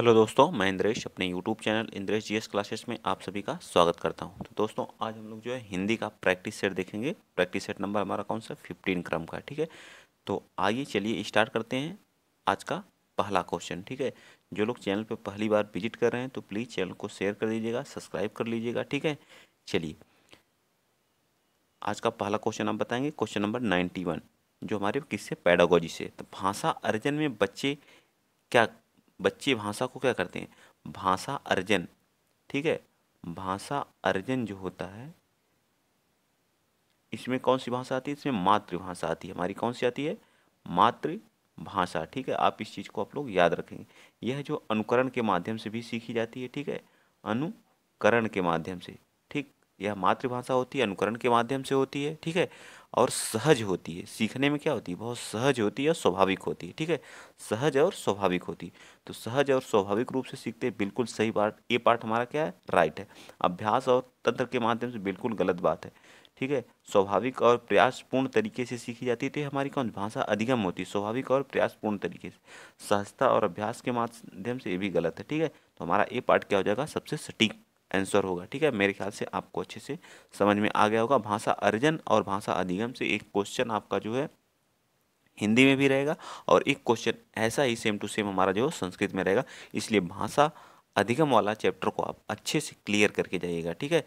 hello दोस्तों मैं इंद्रेश अपने YouTube channel Indresh GS classes में आप सभी का स्वागत करता हूं तो दोस्तों आज हम लोग जो है हिंदी का प्रैक्टिस सेट देखेंगे प्रैक्टिस सेट नंबर हमारा कौन सा फिफ्टीन क्रम का ठीक है तो आइए चलिए स्टार्ट करते हैं आज का पहला क्वेश्चन ठीक है जो लोग चैनल पर पहली बार विजिट कर रहे हैं तो प्लीज़ चैनल को शेयर कर दीजिएगा सब्सक्राइब कर लीजिएगा ठीक है चलिए आज का पहला क्वेश्चन आप बताएंगे क्वेश्चन नंबर नाइन्टी जो हमारे किससे पैडागोजी से तो भाषा अर्जन में बच्चे क्या बच्चे भाषा को क्या करते हैं भाषा अर्जन ठीक है भाषा अर्जन जो होता है इसमें कौन सी भाषा आती है इसमें मातृभाषा आती है हमारी कौन सी आती है मातृभाषा ठीक है आप इस चीज़ को आप लोग याद रखेंगे यह जो अनुकरण के माध्यम से भी सीखी जाती है ठीक है अनुकरण के माध्यम से ठीक यह मातृभाषा होती है अनुकरण के माध्यम से होती है ठीक है और सहज होती है सीखने में क्या होती है बहुत सहज होती है और स्वाभाविक होती है ठीक है सहज और स्वाभाविक होती है तो सहज और स्वाभाविक रूप से सीखते हैं बिल्कुल सही पार्ट ये पार्ट हमारा क्या है राइट है अभ्यास और तंत्र के माध्यम से बिल्कुल गलत बात है ठीक है स्वाभाविक और प्रयासपूर्ण तरीके से सीखी जाती है तो हमारी कौन भाषा अधिगम होती है स्वाभाविक और प्रयासपूर्ण तरीके से सहजता और अभ्यास के माध्यम से ये भी गलत है ठीक है तो हमारा ये पार्ट क्या हो जाएगा सबसे सटीक आंसर होगा ठीक है मेरे ख्याल से आपको अच्छे से समझ में आ गया होगा भाषा अर्जन और भाषा अधिगम से एक क्वेश्चन आपका जो है हिंदी में भी रहेगा और एक क्वेश्चन ऐसा ही सेम टू सेम हमारा जो संस्कृत में रहेगा इसलिए भाषा अधिगम वाला चैप्टर को आप अच्छे से क्लियर करके जाइएगा ठीक है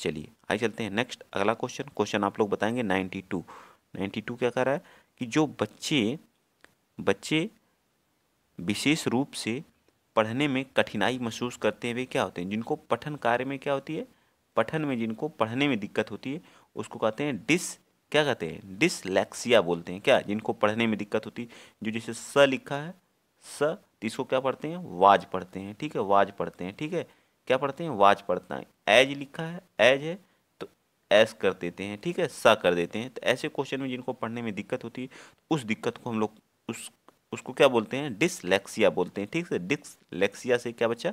चलिए आइए चलते हैं नेक्स्ट अगला क्वेश्चन क्वेश्चन आप लोग बताएंगे नाइन्टी टू नाइन्टी टू क्या कह रहा है कि जो बच्चे बच्चे विशेष रूप से पढ़ने में कठिनाई महसूस करते हुए क्या होते हैं जिनको पठन कार्य में क्या होती है पठन में जिनको पढ़ने में दिक्कत होती है उसको कहते हैं डिस क्या कहते हैं डिसलेक्सिया बोलते हैं क्या जिनको पढ़ने में दिक्कत होती जो जैसे स लिखा है स तो इसको क्या पढ़ते हैं वाज पढ़ते हैं ठीक है वाज पढ़ते हैं ठीक है क्या पढ़ते हैं वाज पढ़ता है एज लिखा है एज है तो एस कर देते हैं ठीक है स कर देते हैं तो ऐसे क्वेश्चन में जिनको पढ़ने में दिक्कत होती है तो उस दिक्कत को हम लोग उस उसको क्या बोलते हैं डिसलेक्सिया बोलते हैं ठीक है डिसलेक्सिया से क्या बच्चा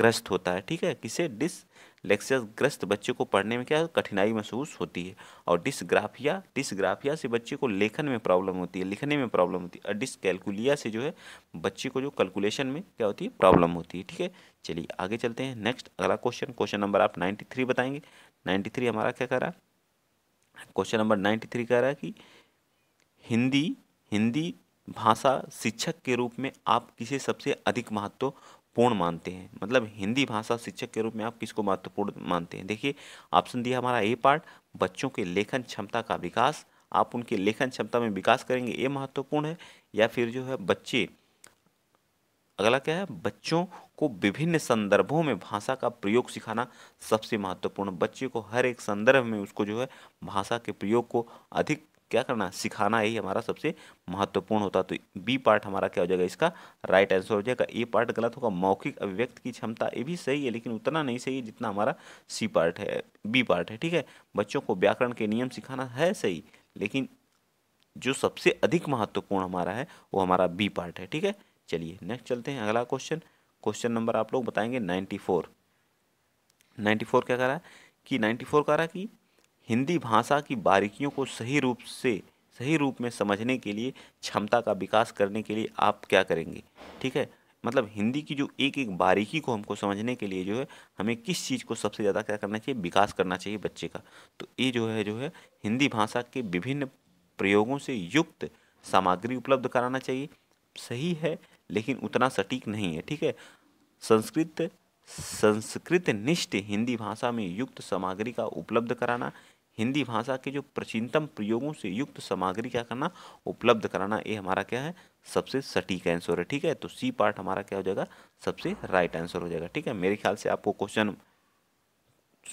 ग्रस्त होता है ठीक है किसे डिसलेक्सिया ग्रस्त बच्चे को पढ़ने में क्या कठिनाई महसूस होती है और डिसग्राफिया डिसग्राफिया से बच्चे को लेखन में प्रॉब्लम होती है लिखने में प्रॉब्लम होती है और डिसकैलकुलिया से जो है बच्चे को जो कैलकुलेशन में क्या होती है प्रॉब्लम होती है ठीक है चलिए आगे चलते हैं नेक्स्ट अगला क्वेश्चन क्वेश्चन नंबर आप नाइन्टी बताएंगे नाइन्टी हमारा क्या कह रहा है क्वेश्चन नंबर नाइन्टी कह रहा है कि हिंदी हिंदी भाषा शिक्षक के रूप में आप किसे सबसे अधिक महत्वपूर्ण मानते हैं मतलब हिंदी भाषा शिक्षक के रूप में आप किसको महत्वपूर्ण मानते हैं देखिए ऑप्शन दिया हमारा ए पार्ट बच्चों के लेखन क्षमता का विकास आप उनके लेखन क्षमता में विकास करेंगे ये महत्वपूर्ण है या फिर जो है बच्चे अगला क्या है बच्चों को विभिन्न संदर्भों में भाषा का प्रयोग सिखाना सबसे महत्वपूर्ण बच्चे को हर एक संदर्भ में उसको जो है भाषा के प्रयोग को अधिक क्या करना सिखाना यही हमारा सबसे महत्वपूर्ण होता तो बी पार्ट हमारा क्या हो जाएगा इसका राइट आंसर हो जाएगा ए पार्ट गलत होगा मौखिक अभिव्यक्त की क्षमता ये भी सही है लेकिन उतना नहीं सही है जितना हमारा सी पार्ट है बी पार्ट है ठीक है बच्चों को व्याकरण के नियम सिखाना है सही लेकिन जो सबसे अधिक महत्वपूर्ण हमारा है वो हमारा बी पार्ट है ठीक है चलिए नेक्स्ट चलते हैं अगला क्वेश्चन क्वेश्चन नंबर आप लोग बताएंगे नाइन्टी फोर नाइन्टी फोर क्या कह रहा है कि नाइन्टी फोर कह रहा है कि हिंदी भाषा की बारीकियों को सही रूप से सही रूप में समझने के लिए क्षमता का विकास करने के लिए आप क्या करेंगे ठीक है मतलब हिंदी की जो एक एक बारीकी को हमको समझने के लिए जो है हमें किस चीज़ को सबसे ज़्यादा क्या करना चाहिए विकास करना चाहिए बच्चे का तो ये जो है जो है हिंदी भाषा के विभिन्न प्रयोगों से युक्त सामग्री उपलब्ध कराना चाहिए सही है लेकिन उतना सटीक नहीं है ठीक है संस्कृत संस्कृत निष्ठ हिंदी भाषा में युक्त सामग्री का उपलब्ध कराना हिंदी भाषा के जो प्राचीनतम प्रयोगों से युक्त सामग्री क्या करना उपलब्ध कराना ये हमारा क्या है सबसे सटीक आंसर है ठीक है तो सी पार्ट हमारा क्या हो जाएगा सबसे राइट आंसर हो जाएगा ठीक है मेरे ख्याल से आपको क्वेश्चन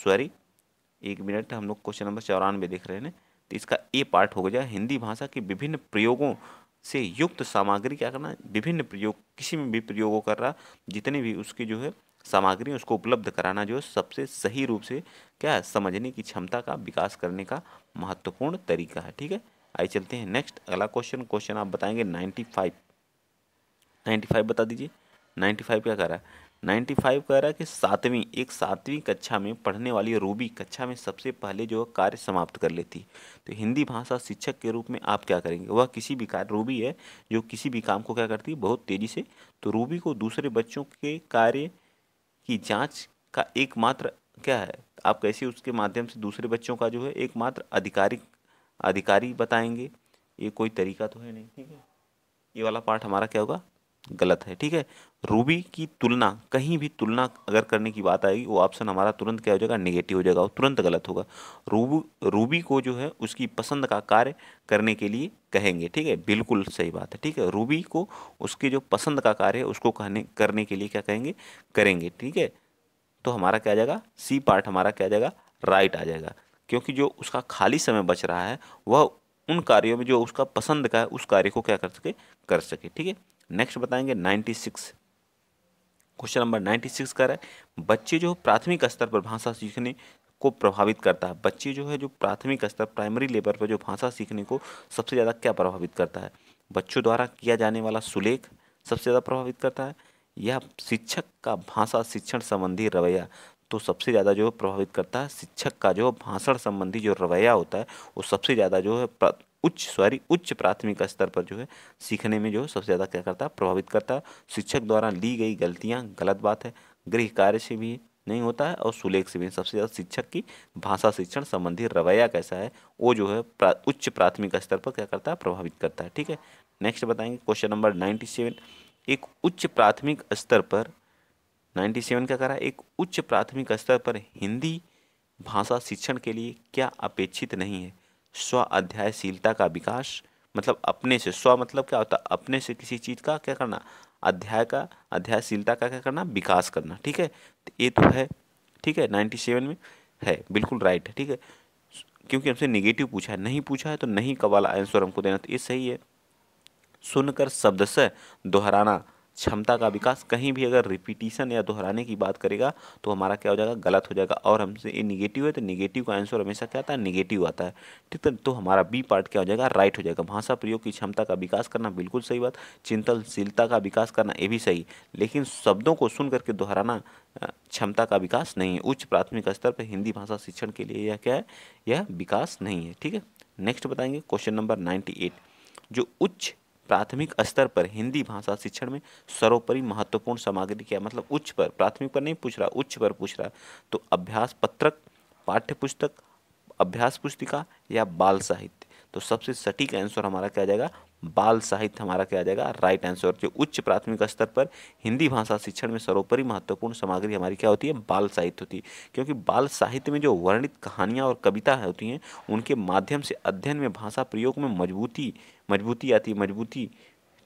सॉरी एक मिनट हम लोग क्वेश्चन नंबर चौरानवे देख रहे हैं तो इसका ए पार्ट हो गया हिंदी भाषा के विभिन्न प्रयोगों से युक्त सामग्री क्या करना विभिन्न प्रयोग किसी में भी प्रयोग कर रहा जितने भी उसके जो है सामग्री उसको उपलब्ध कराना जो सबसे सही रूप से क्या है समझने की क्षमता का विकास करने का महत्वपूर्ण तरीका है ठीक है आइए चलते हैं नेक्स्ट अगला क्वेश्चन क्वेश्चन आप बताएंगे नाइन्टी फाइव नाइन्टी फाइव बता दीजिए नाइन्टी फाइव क्या कह रहा है नाइन्टी फाइव कह रहा है कि सातवीं एक सातवीं कक्षा में पढ़ने वाली रूबी कक्षा में सबसे पहले जो कार्य समाप्त कर लेती तो हिंदी भाषा शिक्षक के रूप में आप क्या करेंगे वह किसी भी कार्य रूबी है जो किसी भी काम को क्या करती है बहुत तेज़ी से तो रूबी को दूसरे बच्चों के कार्य कि जांच का एकमात्र क्या है आप कैसे उसके माध्यम से दूसरे बच्चों का जो है एकमात्र आधिकारिक अधिकारी बताएंगे ये कोई तरीका तो है नहीं ठीक है ये वाला पार्ट हमारा क्या होगा गलत है ठीक है रूबी की तुलना कहीं भी तुलना अगर करने की बात आएगी वो ऑप्शन हमारा तुरंत क्या हो जाएगा निगेटिव हो जाएगा वो तुरंत गलत होगा रूब रूबी को जो है उसकी पसंद का कार्य करने के लिए कहेंगे ठीक है बिल्कुल सही बात है ठीक है रूबी को उसके जो पसंद का कार्य है उसको कहने करने के लिए क्या कहेंगे करेंगे ठीक है तो हमारा क्या आ जाएगा सी पार्ट हमारा क्या आ जाएगा राइट आ जाएगा क्योंकि जो उसका खाली समय बच रहा है वह उन कार्यों में जो उसका पसंद का है उस कार्य को क्या कर सके कर सके ठीक है नेक्स्ट बताएंगे 96 क्वेश्चन नंबर 96 का है बच्चे जो प्राथमिक स्तर पर भाषा सीखने को प्रभावित करता है बच्चे जो है जो प्राथमिक स्तर प्राइमरी लेवल पर जो भाषा सीखने को सबसे ज़्यादा क्या प्रभावित करता है बच्चों द्वारा किया जाने वाला सुलेख सबसे ज़्यादा प्रभावित करता है या शिक्षक का भाषा शिक्षण संबंधी रवैया तो सबसे ज़्यादा जो प्रभावित करता है शिक्षक का जो भाषण संबंधी जो रवैया होता है वो सबसे ज़्यादा जो है उच्च सॉरी उच्च प्राथमिक स्तर पर जो है सीखने में जो है सबसे ज़्यादा क्या करता है प्रभावित करता है शिक्षक द्वारा ली गई गलतियाँ गलत बात है गृह कार्य से भी नहीं होता है और सुलेख से भी सबसे ज़्यादा शिक्षक की भाषा शिक्षण संबंधी रवैया कैसा है वो जो है प्रा, उच्च प्राथमिक स्तर पर क्या करता है प्रभावित करता है ठीक है नेक्स्ट बताएंगे क्वेश्चन नंबर नाइन्टी सेवन एक उच्च प्राथमिक स्तर पर नाइन्टी सेवन क्या करा एक उच्च प्राथमिक स्तर पर हिंदी भाषा शिक्षण के लिए क्या अपेक्षित नहीं है स्व अध्यायशीलता का विकास मतलब अपने से स्व मतलब क्या होता है अपने से किसी चीज़ का क्या करना अध्याय का अध्यायशीलता का क्या करना विकास करना ठीक है तो ये तो है ठीक है नाइन्टी सेवन में है बिल्कुल राइट है ठीक है क्योंकि हमसे निगेटिव पूछा है नहीं पूछा है तो नहीं का वाला आंसर हमको देना तो ये सही है सुनकर शब्द से दोहराना क्षमता का विकास कहीं भी अगर रिपीटिशन या दोहराने की बात करेगा तो हमारा क्या हो जाएगा गलत हो जाएगा और हमसे ये निगेटिव है तो निगेटिव का आंसर हमेशा क्या आता है निगेटिव आता है ठीक है तो हमारा बी पार्ट क्या हो जाएगा राइट हो जाएगा भाषा प्रयोग की क्षमता का विकास करना बिल्कुल सही बात चिंतनशीलता का विकास करना ये भी सही लेकिन शब्दों को सुन करके दोहराना क्षमता का विकास नहीं है उच्च प्राथमिक स्तर पर हिंदी भाषा शिक्षण के लिए यह क्या है यह विकास नहीं है ठीक है नेक्स्ट बताएंगे क्वेश्चन नंबर नाइन्टी एट जो उच्च प्राथमिक स्तर पर हिंदी भाषा शिक्षण में सर्वोपरि महत्वपूर्ण सामग्री क्या मतलब उच्च पर प्राथमिक पर नहीं पूछ रहा उच्च पर पूछ रहा तो अभ्यास पत्रक पाठ्य पुस्तक अभ्यास पुस्तिका या बाल साहित्य तो सबसे सटीक आंसर हमारा क्या आ जाएगा बाल साहित्य हमारा क्या आ जाएगा राइट आंसर जो उच्च प्राथमिक स्तर पर हिंदी भाषा शिक्षण में सर्वोपरि महत्वपूर्ण सामग्री हमारी क्या होती है बाल साहित्य होती है क्योंकि बाल साहित्य में जो वर्णित कहानियाँ और कविता होती हैं उनके माध्यम से अध्ययन में भाषा प्रयोग में मजबूती मजबूती आती है मजबूती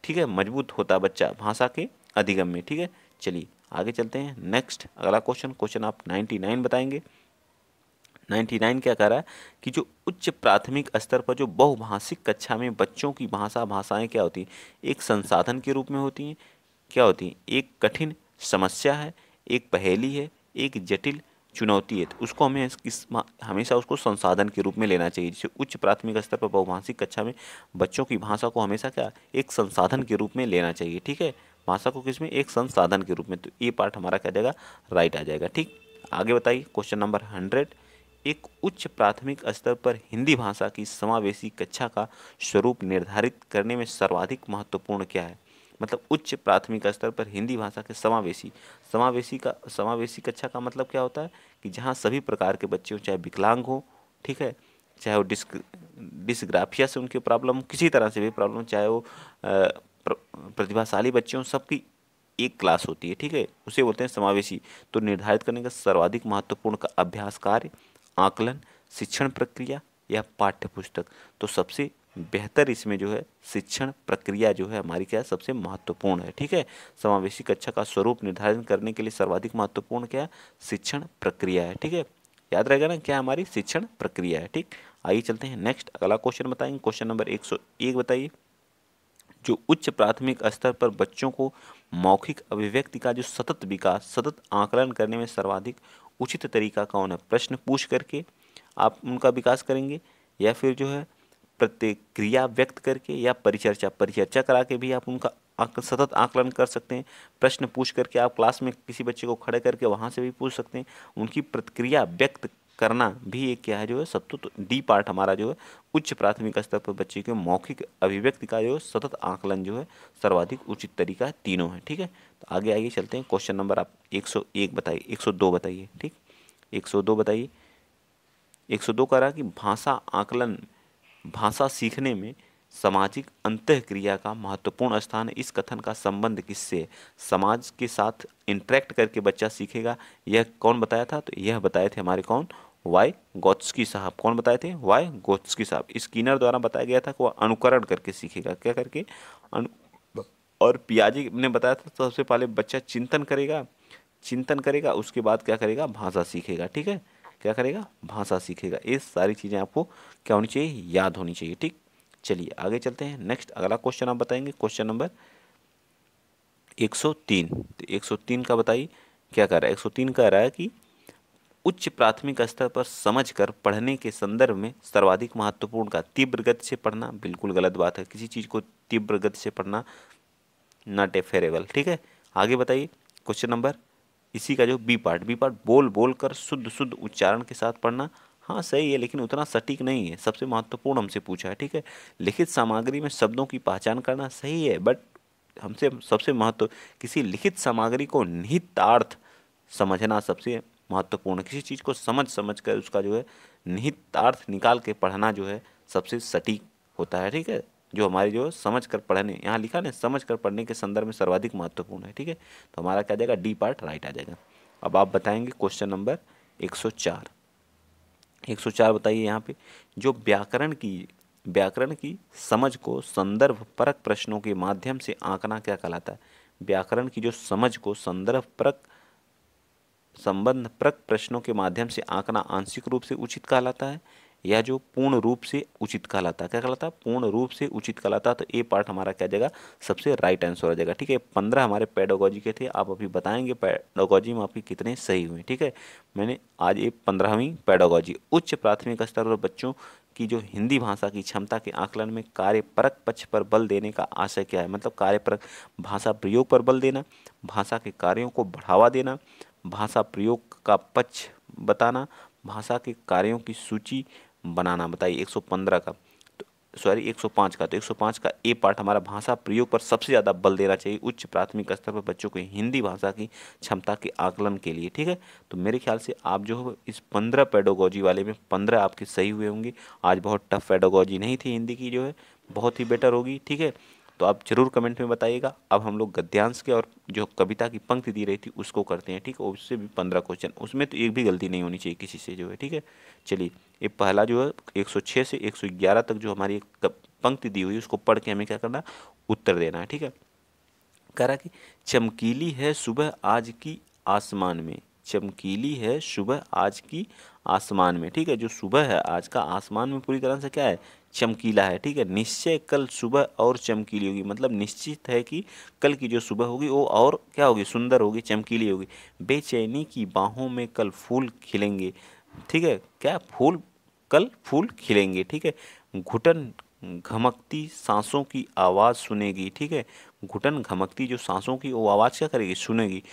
ठीक है मजबूत होता बच्चा भाषा के अधिगम में ठीक है चलिए आगे चलते हैं नेक्स्ट अगला क्वेश्चन क्वेश्चन आप नाइन्टी नाइन बताएंगे नाइन्टी नाइन क्या कह रहा है कि जो उच्च प्राथमिक स्तर पर जो बहुभाषिक कक्षा में बच्चों की भाषा भाषाएं क्या होती हैं एक संसाधन के रूप में होती हैं क्या होती हैं एक कठिन समस्या है एक पहेली है एक जटिल चुनौती है तो उसको हमें इस हमेशा उसको संसाधन के रूप में लेना चाहिए जैसे उच्च प्राथमिक स्तर पर बहुभाषिक कक्षा में बच्चों की भाषा को हमेशा क्या एक संसाधन के रूप में लेना चाहिए ठीक है भाषा को किस में एक संसाधन के रूप में तो ये पार्ट हमारा क्या जाएगा राइट आ जाएगा ठीक आगे बताइए क्वेश्चन नंबर हंड्रेड एक उच्च प्राथमिक स्तर पर हिंदी भाषा की समावेशी कक्षा का स्वरूप निर्धारित करने में सर्वाधिक महत्वपूर्ण क्या है मतलब उच्च प्राथमिक स्तर पर हिंदी भाषा के समावेशी समावेशी का समावेशी कक्षा का मतलब क्या होता है कि जहाँ सभी प्रकार के बच्चे हों चाहे विकलांग हों ठीक है चाहे वो डिस्क डिस्ग्राफिया से उनकी प्रॉब्लम किसी तरह से भी प्रॉब्लम चाहे वो प्रतिभाशाली बच्चे हों सबकी एक क्लास होती है ठीक है उसे बोलते हैं समावेशी तो निर्धारित करने का सर्वाधिक महत्वपूर्ण का अभ्यास कार्य आकलन शिक्षण प्रक्रिया या पाठ्य पुस्तक तो सबसे बेहतर इसमें जो है शिक्षण प्रक्रिया जो है हमारी क्या सबसे महत्वपूर्ण है ठीक है समावेशी कक्षा का स्वरूप निर्धारण करने के लिए सर्वाधिक महत्वपूर्ण क्या है शिक्षण प्रक्रिया है ठीक है याद रहेगा ना क्या हमारी शिक्षण प्रक्रिया है ठीक आइए चलते हैं नेक्स्ट अगला क्वेश्चन बताएंगे क्वेश्चन नंबर एक सौ एक बताइए जो उच्च प्राथमिक स्तर पर बच्चों को मौखिक अभिव्यक्ति का जो सतत विकास सतत आकलन करने में सर्वाधिक उचित तरीका कौन है प्रश्न पूछ करके आप उनका विकास करेंगे या फिर जो है प्रतिक्रिया व्यक्त करके या परिचर्चा परिचर्चा करा के भी आप उनका सतत आकलन कर सकते हैं प्रश्न पूछ करके आप क्लास में किसी बच्चे को खड़े करके वहाँ से भी पूछ सकते हैं उनकी प्रतिक्रिया व्यक्त करना भी एक क्या है जो है सतत तो डी पार्ट हमारा जो है उच्च प्राथमिक स्तर पर बच्चे के मौखिक अभिव्यक्ति का जो है सतत आकलन जो है सर्वाधिक उचित तरीका है तीनों है ठीक है तो आगे आइए चलते हैं क्वेश्चन नंबर आप एक सौ एक बताइए एक सौ दो बताइए ठीक एक सौ दो बताइए एक सौ दो कह रहा कि भाषा आकलन भाषा सीखने में सामाजिक अंत क्रिया का महत्वपूर्ण स्थान इस कथन का संबंध किससे समाज के साथ इंटरेक्ट करके बच्चा सीखेगा यह कौन बताया था तो यह बताए थे हमारे कौन वाई गोत्सकी साहब कौन बताए थे वाई गोत्सकी साहब इस स्कीनर द्वारा बताया गया था कि वह अनुकरण करके सीखेगा क्या करके अनु और पियाजी ने बताया था तो सबसे पहले बच्चा चिंतन करेगा चिंतन करेगा उसके बाद क्या करेगा भाषा सीखेगा ठीक है क्या करेगा भाषा सीखेगा ये सारी चीज़ें आपको क्या होनी चाहिए याद होनी चाहिए ठीक चलिए आगे चलते हैं नेक्स्ट अगला क्वेश्चन आप बताएंगे क्वेश्चन नंबर 103 तो 103 का बताइए क्या कह रहा है 103 कह रहा है कि उच्च प्राथमिक स्तर पर समझकर पढ़ने के संदर्भ में सर्वाधिक महत्वपूर्ण का तीव्र गति से पढ़ना बिल्कुल गलत बात है किसी चीज़ को तीव्र गति से पढ़ना नॉट ए फेरेबल ठीक है आगे बताइए क्वेश्चन नंबर इसी का जो बी पार्ट बी पार्ट बोल बोल कर शुद्ध शुद्ध उच्चारण के साथ पढ़ना हाँ सही है लेकिन उतना सटीक नहीं है सबसे महत्वपूर्ण हमसे पूछा है ठीक है लिखित सामग्री में शब्दों की पहचान करना सही है बट हमसे सबसे महत्व किसी लिखित सामग्री को निहितार्थ समझना सबसे महत्वपूर्ण है किसी चीज़ को समझ समझ कर उसका जो है निहितार्थ निकाल के पढ़ना जो है सबसे सटीक होता है ठीक है जो हमारी जो समझ कर पढ़ने यहाँ लिखा ना समझ कर पढ़ने के संदर्भ में सर्वाधिक महत्वपूर्ण है ठीक है तो हमारा क्या जाएगा डी पार्ट राइट आ जाएगा अब आप बताएंगे क्वेश्चन नंबर 104 104 बताइए यहाँ पे जो व्याकरण की व्याकरण की समझ को संदर्भ परक प्रश्नों के माध्यम से आंकना क्या कहलाता है व्याकरण की जो समझ को संदर्भ परक संबंध प्रक प्रश्नों के माध्यम से आंकना आंशिक रूप से उचित कहलाता है या जो पूर्ण रूप से उचित कहलाता है क्या कहलाता है पूर्ण रूप से उचित कहलाता है तो ये पार्ट हमारा क्या जाएगा सबसे राइट आंसर हो जाएगा ठीक है पंद्रह हमारे पेडोगोजी के थे आप अभी बताएंगे पेडोगोजी में आपके कितने सही हुए ठीक है मैंने आज ये पंद्रहवीं पेडोगोजी उच्च प्राथमिक स्तर पर बच्चों की जो हिंदी भाषा की क्षमता के आकलन में कार्यपरक पक्ष पर बल देने का आशय क्या है मतलब कार्यपरक भाषा प्रयोग पर बल देना भाषा के कार्यों को बढ़ावा देना भाषा प्रयोग का पक्ष बताना भाषा के कार्यों की सूची बनाना बताइए 115 का तो सॉरी 105 का तो 105 का ए पार्ट हमारा भाषा प्रयोग पर सबसे ज़्यादा बल देना चाहिए उच्च प्राथमिक स्तर पर बच्चों को हिंदी भाषा की क्षमता के आकलन के लिए ठीक है तो मेरे ख्याल से आप जो इस पंद्रह पेडोगोजी वाले में पंद्रह आपके सही हुए होंगे आज बहुत टफ पेडोगोजी नहीं थी हिंदी की जो है बहुत ही बेटर होगी ठीक है तो आप ज़रूर कमेंट में बताइएगा अब हम लोग गद्यांश के और जो कविता की पंक्ति दी रही थी उसको करते हैं ठीक है उससे भी पंद्रह क्वेश्चन उसमें तो एक भी गलती नहीं होनी चाहिए किसी से जो है ठीक है चलिए ये पहला जो है एक सौ छः से एक सौ ग्यारह तक जो हमारी पंक्ति दी हुई उसको पढ़ के हमें क्या करना उत्तर देना है ठीक है कह रहा कि चमकीली है सुबह आज की आसमान में चमकीली है सुबह आज की आसमान में ठीक है जो सुबह है आज का आसमान में पूरी तरह से क्या है चमकीला है ठीक है निश्चय कल सुबह और चमकीली होगी मतलब निश्चित है कि कल की जो सुबह होगी वो और क्या होगी सुंदर होगी चमकीली होगी बेचैनी की बाहों में कल फूल खिलेंगे ठीक है क्या फूल कल फूल खिलेंगे ठीक है घुटन घमकती सांसों की आवाज़ सुनेगी ठीक है घुटन घमकती जो सांसों की वो आवाज़ क्या करेगी सुनेगी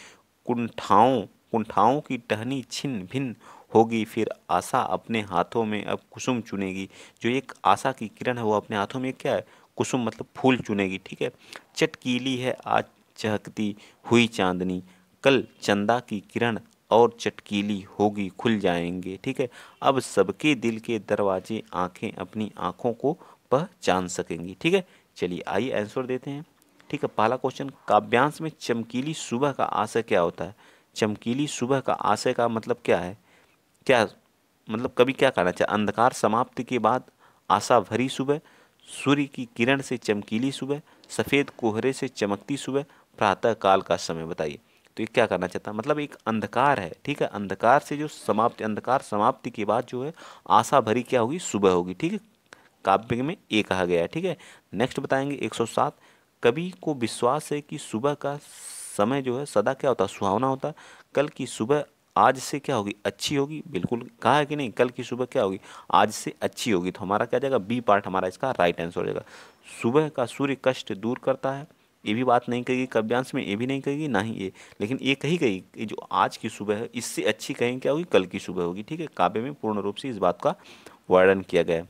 कुंठाओं कुंठाओं की टहनी छिन भिन होगी फिर आशा अपने हाथों में अब कुसुम चुनेगी जो एक आशा की किरण है वो अपने हाथों में क्या है कुसुम मतलब फूल चुनेगी ठीक है चटकीली है आज चहकती हुई चांदनी कल चंदा की किरण और चटकीली होगी खुल जाएंगे ठीक है अब सबके दिल के दरवाजे आंखें अपनी आंखों को पहचान सकेंगी ठीक है चलिए आइए आंसर देते हैं ठीक है पहला क्वेश्चन काव्यांश में चमकीली सुबह का आशय क्या होता है चमकीली सुबह का आशय का मतलब क्या है क्या मतलब कभी क्या कहना चाहिए अंधकार समाप्ति के बाद आशा भरी सुबह सूर्य की किरण से चमकीली सुबह सफ़ेद कोहरे से चमकती सुबह प्रातः काल का समय बताइए तो ये क्या करना चाहता मतलब एक अंधकार है ठीक है अंधकार से जो समाप्ति अंधकार समाप्ति के बाद जो है आशा भरी क्या होगी सुबह होगी ठीक है काव्य में ये कहा गया है ठीक है नेक्स्ट बताएंगे 107 कवि को विश्वास है कि सुबह का समय जो है सदा क्या होता सुहावना होता कल की सुबह आज से क्या होगी अच्छी होगी बिल्कुल कहा है कि नहीं कल की सुबह क्या होगी आज से अच्छी होगी तो हमारा क्या जाएगा बी पार्ट हमारा इसका राइट आंसर हो जाएगा सुबह का सूर्य कष्ट दूर करता है ये भी बात नहीं कहेगी कव्यांश में ये भी नहीं कहेगी ना ही ये लेकिन ये कही गई कि जो आज की सुबह है इससे अच्छी कहीं क्या होगी कल की सुबह होगी ठीक है काव्य में पूर्ण रूप से इस बात का वर्णन किया गया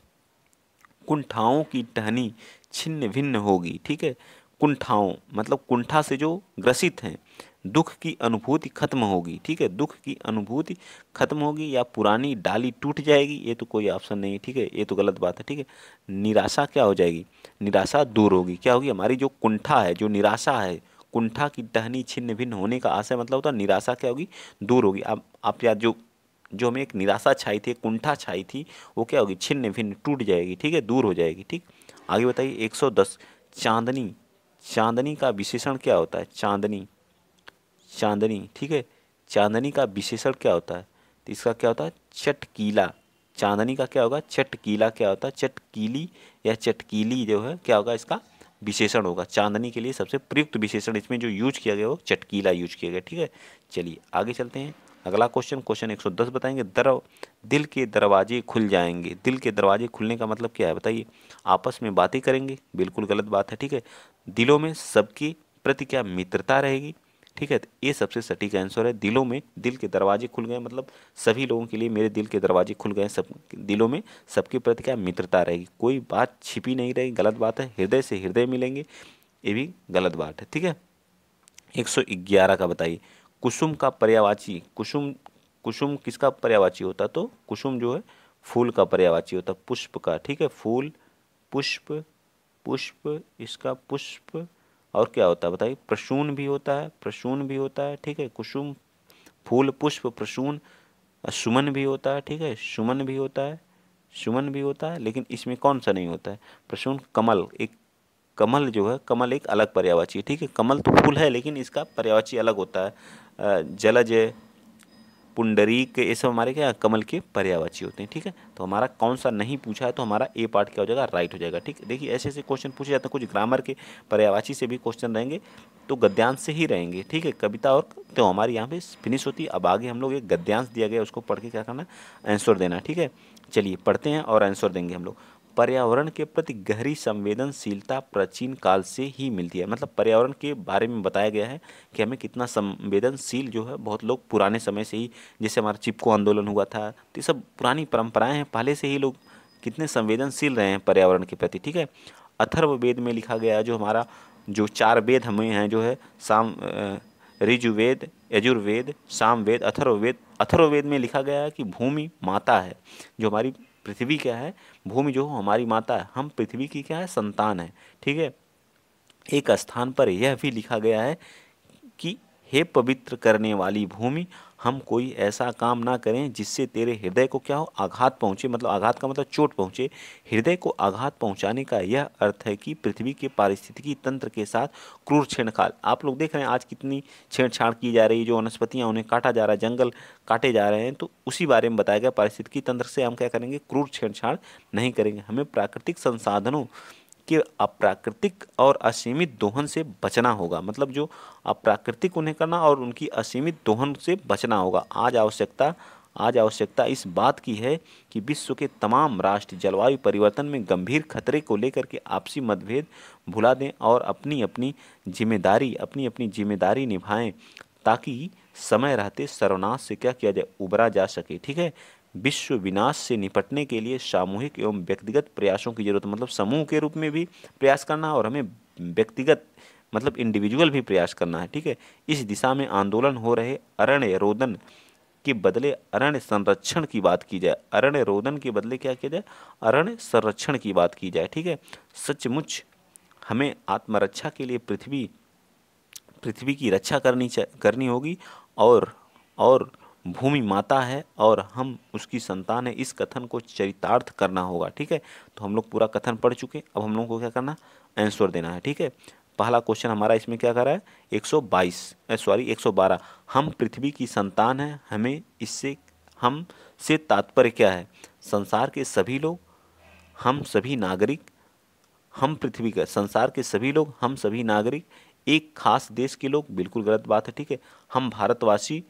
कुंठाओं की टहनी छिन्न भिन्न होगी ठीक है कुंठाओं मतलब कुंठा से जो ग्रसित हैं दुख की अनुभूति खत्म होगी ठीक है दुख की अनुभूति खत्म होगी या पुरानी डाली टूट जाएगी ये तो कोई ऑप्शन नहीं है ठीक है ये तो गलत बात है ठीक है निराशा क्या हो जाएगी निराशा दूर होगी क्या होगी हमारी जो कुंठा है जो निराशा है कुंठा की टहनी छिन्न भिन्न होने का आशय मतलब होता है निराशा क्या होगी दूर होगी आप आप या जो जो हमें एक निराशा छाई थी कुंठा छाई थी वो क्या होगी छिन्न भिन्न टूट जाएगी ठीक है दूर हो जाएगी ठीक आगे बताइए 110 चांदनी चांदनी का विशेषण क्या होता है चांदनी चांदनी ठीक है चांदनी का विशेषण क्या होता है तो इसका क्या होता है चटकीला चांदनी का क्या होगा चटकीला क्या होता है चटकीली या चटकीली जो है क्या होगा इसका विशेषण होगा चांदनी के लिए सबसे प्रयुक्त विशेषण इसमें जो यूज किया गया वो चटकीला यूज किया गया ठीक है चलिए आगे चलते हैं अगला क्वेश्चन क्वेश्चन 110 बताएंगे दर दिल के दरवाजे खुल जाएंगे दिल के दरवाजे खुलने का मतलब क्या है बताइए आपस में बातें करेंगे बिल्कुल गलत बात है ठीक है दिलों में सबके प्रति क्या मित्रता रहेगी ठीक है ये सबसे सटीक आंसर है दिलों में दिल के दरवाजे खुल गए मतलब सभी लोगों के लिए मेरे दिल के दरवाजे खुल गए सब दिलों में सबके प्रति क्या मित्रता रहेगी कोई बात छिपी नहीं रहेगी गलत बात है हृदय से हृदय मिलेंगे ये भी गलत बात है ठीक है एक का बताइए कुसुम का पर्यावाची कुसुम कुसुम किसका पर्यावाची होता तो कुसुम जो है फूल का पर्यावाची होता पुष्प का ठीक है फूल पुष्प पुष्प इसका पुष्प और क्या होता है बताइए प्रसून भी होता है प्रसून भी होता है ठीक है कुसुम फूल पुष्प प्रसून सुमन भी होता है ठीक है सुमन भी होता है सुमन भी होता है लेकिन इसमें कौन सा नहीं होता है प्रसून कमल एक कमल जो है कमल एक अलग पर्यावाची है ठीक है कमल तो फूल है लेकिन इसका पर्यावाची अलग होता है जलज पुंडरीक ये सब हमारे क्या कमल के पर्यावाची होते हैं ठीक है तो हमारा कौन सा नहीं पूछा है तो हमारा ए पार्ट क्या हो जाएगा राइट हो जाएगा ठीक देखिए ऐसे ऐसे क्वेश्चन पूछे जाते हैं कुछ ग्रामर के पर्यावाची से भी क्वेश्चन रहेंगे तो गद्यांश से ही रहेंगे ठीक है कविता और तो हमारी यहाँ पे फिनिश होती है अब आगे हम लोग एक गद्यांश दिया गया उसको पढ़ के क्या करना आंसर देना ठीक है चलिए पढ़ते हैं और आंसर देंगे हम लोग पर्यावरण के प्रति गहरी संवेदनशीलता प्राचीन काल से ही मिलती है मतलब पर्यावरण के बारे में बताया गया है कि हमें कितना संवेदनशील जो है बहुत लोग पुराने समय से ही जैसे हमारा चिपको आंदोलन हुआ था तो ये सब पुरानी परंपराएं हैं पहले से ही लोग कितने संवेदनशील रहे हैं पर्यावरण के प्रति ठीक है अथर्व वेद में लिखा गया है जो हमारा जो चार वेद हमें हैं जो है साम ऋजुवेद यजुर्वेद सामवेद अथर्ववेद अथर्ववेद में लिखा गया है कि भूमि माता है जो हमारी पृथ्वी क्या है भूमि जो हमारी माता है हम पृथ्वी की क्या है संतान है ठीक है एक स्थान पर यह भी लिखा गया है कि हे पवित्र करने वाली भूमि हम कोई ऐसा काम ना करें जिससे तेरे हृदय को क्या हो आघात पहुँचे मतलब आघात का मतलब चोट पहुँचे हृदय को आघात पहुँचाने का यह अर्थ है कि पृथ्वी के पारिस्थितिकी तंत्र के साथ क्रूर छेड़खाल आप लोग देख रहे हैं आज कितनी छेड़छाड़ की जा रही है जो वनस्पतियाँ उन्हें काटा जा रहा है जंगल काटे जा रहे हैं तो उसी बारे में बताया गया पारिस्थितिकी तंत्र से हम क्या करेंगे क्रूर छेड़छाड़ नहीं करेंगे हमें प्राकृतिक संसाधनों कि अप्राकृतिक और असीमित दोहन से बचना होगा मतलब जो अप्राकृतिक उन्हें करना और उनकी असीमित दोहन से बचना होगा आज आवश्यकता आज आवश्यकता इस बात की है कि विश्व के तमाम राष्ट्र जलवायु परिवर्तन में गंभीर खतरे को लेकर के आपसी मतभेद भुला दें और अपनी अपनी जिम्मेदारी अपनी अपनी जिम्मेदारी निभाएं ताकि समय रहते सर्वनाश से क्या किया जाए उबरा जा सके ठीक है विश्व विनाश से निपटने के लिए सामूहिक एवं व्यक्तिगत प्रयासों की जरूरत मतलब समूह के रूप में भी प्रयास करना और हमें व्यक्तिगत मतलब इंडिविजुअल भी प्रयास करना है ठीक है इस दिशा में आंदोलन हो रहे अरण्य रोदन के बदले अरण्य संरक्षण की बात की जाए अरण्य रोदन के बदले क्या किया जाए अरण्य संरक्षण की बात की जाए ठीक है सचमुच हमें आत्मरक्षा के लिए पृथ्वी पृथ्वी की रक्षा करनी करनी होगी और और भूमि माता है और हम उसकी संतान है इस कथन को चरितार्थ करना होगा ठीक है तो हम लोग पूरा कथन पढ़ चुके अब हम लोग को क्या करना आंसर देना है ठीक है पहला क्वेश्चन हमारा इसमें क्या कर रहा है 122 सॉरी 112 हम पृथ्वी की संतान हैं हमें इससे हम से तात्पर्य क्या है संसार के सभी लोग हम सभी नागरिक हम पृथ्वी का संसार के सभी लोग हम सभी नागरिक एक खास देश के लोग बिल्कुल गलत बात है ठीक है हम भारतवासी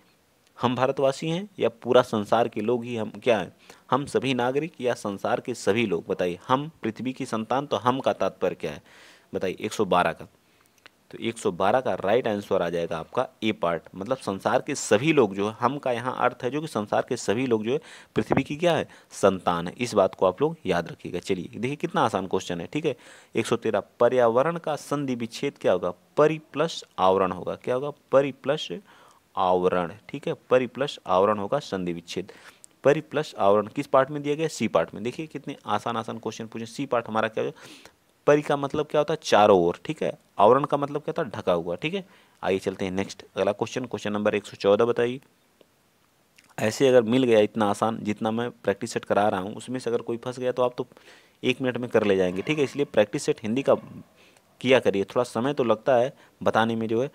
हम भारतवासी हैं या पूरा संसार के लोग ही हम क्या हैं हम सभी नागरिक या संसार के सभी लोग बताइए हम पृथ्वी की संतान तो हम का तात्पर्य क्या है बताइए 112 का तो 112 का राइट आंसर आ जाएगा आपका ए पार्ट मतलब संसार के सभी लोग जो है हम का यहाँ अर्थ है जो कि संसार के सभी लोग जो है पृथ्वी की क्या है संतान है इस बात को आप लोग याद रखिएगा चलिए देखिए कितना आसान क्वेश्चन है ठीक है 113 पर्यावरण का संधि विच्छेद क्या होगा परि प्लस आवरण होगा क्या होगा परि प्लस आवरण ठीक है परि प्लस आवरण होगा संधि विच्छेद परि प्लस आवरण किस पार्ट में दिया गया सी पार्ट में देखिए कितने आसान आसान क्वेश्चन पूछे सी पार्ट हमारा क्या परि का मतलब क्या होता है चारों ओर ठीक है आवरण का मतलब क्या होता है ढका हुआ ठीक है आइए चलते हैं नेक्स्ट अगला क्वेश्चन क्वेश्चन नंबर एक सौ चौदह बताइए ऐसे अगर मिल गया इतना आसान जितना मैं प्रैक्टिस सेट करा रहा हूँ उसमें से अगर कोई फंस गया तो आप तो एक मिनट में कर ले जाएंगे ठीक है इसलिए प्रैक्टिस सेट हिंदी का किया करिए थोड़ा समय तो लगता है बताने में जो है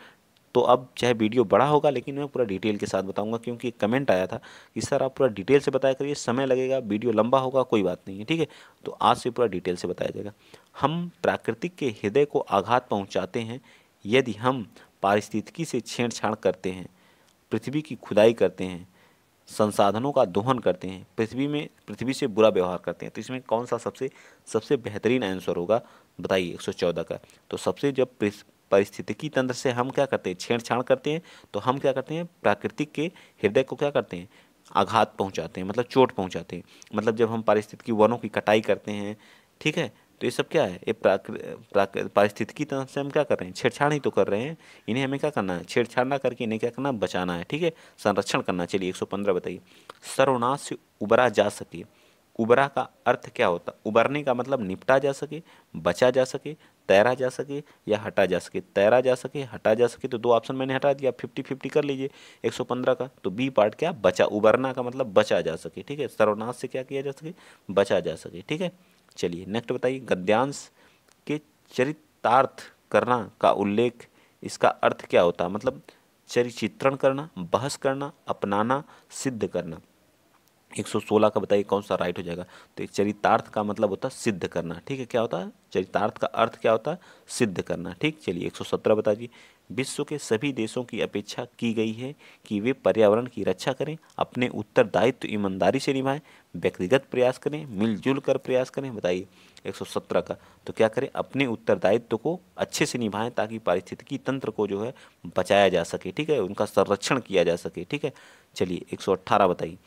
तो अब चाहे वीडियो बड़ा होगा लेकिन मैं पूरा डिटेल के साथ बताऊंगा क्योंकि एक कमेंट आया था कि सर आप पूरा डिटेल से बताया करिए समय लगेगा वीडियो लंबा होगा कोई बात नहीं है ठीक है तो आज से पूरा डिटेल से बताया जाएगा हम प्राकृतिक के हृदय को आघात पहुँचाते हैं यदि हम पारिस्थितिकी से छेड़छाड़ करते हैं पृथ्वी की खुदाई करते हैं संसाधनों का दोहन करते हैं पृथ्वी में पृथ्वी से बुरा व्यवहार करते हैं तो इसमें कौन सा सबसे सबसे बेहतरीन आंसर होगा बताइए 114 का तो सबसे जब पारिस्थितिकी तंत्र से हम क्या करते हैं छेड़छाड़ करते हैं तो हम क्या करते हैं प्राकृतिक के हृदय को क्या करते हैं आघात पहुंचाते हैं मतलब चोट पहुंचाते हैं मतलब जब हम पारिस्थितिकी वनों की कटाई करते हैं ठीक है तो ये सब क्या है ये पारिस्थितिकी तंत्र से हम क्या कर रहे हैं छेड़छाड़ ही तो कर रहे हैं इन्हें हमें क्या करना है छेड़छाड़ ना करके इन्हें क्या करना बचाना है ठीक है संरक्षण करना चलिए एक सौ पंद्रह बताइए सर्वनाश से उबरा जा सके उबरा का अर्थ क्या होता उबरने का मतलब निपटा जा सके बचा जा सके तैरा जा सके या हटा जा सके तैरा जा सके हटा जा सके तो दो ऑप्शन मैंने हटा दिया फिफ्टी फिफ्टी कर लीजिए एक सौ पंद्रह का तो बी पार्ट क्या बचा उबरना का मतलब बचा जा सके ठीक है सर्वनाश से क्या किया जा सके बचा जा सके ठीक है चलिए नेक्स्ट बताइए गद्यांश के चरितार्थ करना का उल्लेख इसका अर्थ क्या होता मतलब चरिचित्रण करना बहस करना अपनाना सिद्ध करना 116 का बताइए कौन सा राइट हो जाएगा तो एक चरितार्थ का मतलब होता है सिद्ध करना ठीक है क्या होता है चरितार्थ का अर्थ क्या होता है सिद्ध करना ठीक चलिए 117 बता दीजिए विश्व के सभी देशों की अपेक्षा की गई है कि वे पर्यावरण की रक्षा करें अपने उत्तरदायित्व ईमानदारी से निभाएं व्यक्तिगत प्रयास करें मिलजुल कर प्रयास करें बताइए सत्रह का तो क्या करें अपने उत्तरदायित्व को अच्छे से निभाएं ताकि पारिस्थितिकी तंत्र को जो है बचाया जा सके ठीक है उनका संरक्षण किया जा सके ठीक है चलिए अट्ठारह बताइए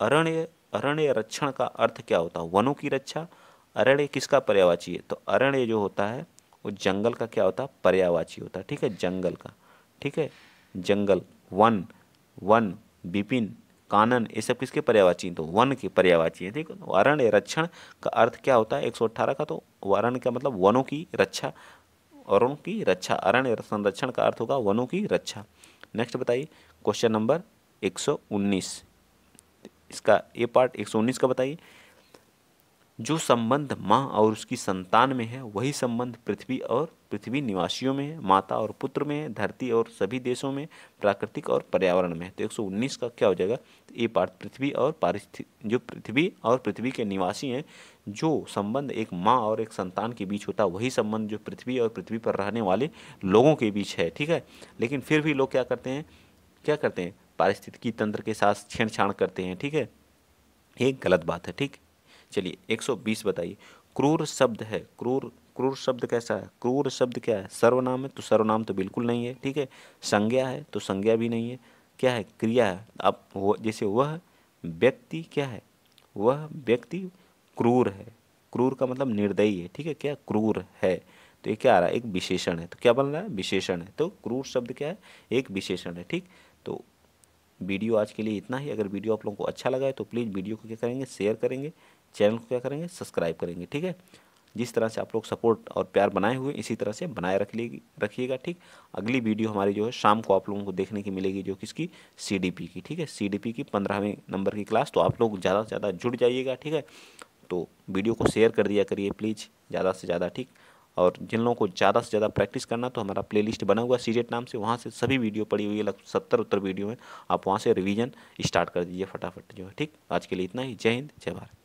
अरण्य अरण्य रक्षण का अर्थ क्या होता है वनों की रक्षा अरण्य किसका पर्यावाची है तो अरण्य जो होता है वो जंगल का क्या होता है पर्यावाची होता है ठीक है जंगल का ठीक है जंगल वन वन विपिन कानन ये सब किसके पर्यावाची तो वन के पर्यावाची है ठीक है वारण्य रक्षण का अर्थ क्या होता है अट्ठारह का तो वारण का मतलब वनों की रक्षा औरों की रक्षा अरण्य संरक्षण का अर्थ होगा वनों की रक्षा नेक्स्ट बताइए क्वेश्चन नंबर 119 इसका ये पार्ट एक का बताइए जो संबंध माँ और उसकी संतान में है वही संबंध पृथ्वी और पृथ्वी निवासियों में है माता और पुत्र में है धरती और सभी देशों में प्राकृतिक और पर्यावरण में है तो 119 का क्या हो जाएगा तो ये पार्ट पृथ्वी और पारिस्थित जो पृथ्वी और पृथ्वी के निवासी हैं जो संबंध एक माँ और एक संतान के बीच होता है वही संबंध जो पृथ्वी और पृथ्वी पर रहने वाले लोगों के बीच है ठीक है लेकिन फिर भी लोग क्या करते हैं क्या करते हैं पारिस्थितिकी तंत्र के साथ छेड़छाड़ करते हैं ठीक है ये गलत बात है ठीक चलिए 120 बताइए क्रूर शब्द है क्रूर क्रूर शब्द कैसा है क्रूर शब्द क्या है सर्वनाम है तो सर्वनाम तो बिल्कुल नहीं है ठीक है संज्ञा है तो संज्ञा भी नहीं है क्या है क्रिया है वो जैसे वह व्यक्ति क्या है वह व्यक्ति क्रूर है क्रूर का मतलब निर्दयी है ठीक है क्या क्रूर है तो ये क्या आ रहा है एक विशेषण है तो क्या बन रहा है विशेषण है तो क्रूर शब्द क्या है एक विशेषण है ठीक तो वीडियो आज के लिए इतना ही अगर वीडियो आप लोगों को अच्छा लगा है तो प्लीज़ वीडियो को क्या करेंगे शेयर करेंगे चैनल को क्या करेंगे सब्सक्राइब करेंगे ठीक है जिस तरह से आप लोग सपोर्ट और प्यार बनाए हुए इसी तरह से बनाए रख लिए रखिएगा ठीक अगली वीडियो हमारी जो है शाम को आप लोगों को देखने की मिलेगी जो किसकी सीडीपी की ठीक है सीडीपी की पंद्रहवें नंबर की क्लास तो आप लोग ज़्यादा से ज़्यादा जुड़ जाइएगा ठीक है तो वीडियो को शेयर कर दिया करिए प्लीज़ ज़्यादा से ज़्यादा ठीक और जिन लोगों को ज़्यादा से ज़्यादा प्रैक्टिस करना तो हमारा प्लेलिस्ट बना हुआ सीजेट नाम से वहाँ से सभी वीडियो पड़ी हुई है लगभग सत्तर उत्तर वीडियो है आप वहाँ से रिविज़न स्टार्ट कर दीजिए फटाफट जो है ठीक आज के लिए इतना ही जय हिंद जय भारत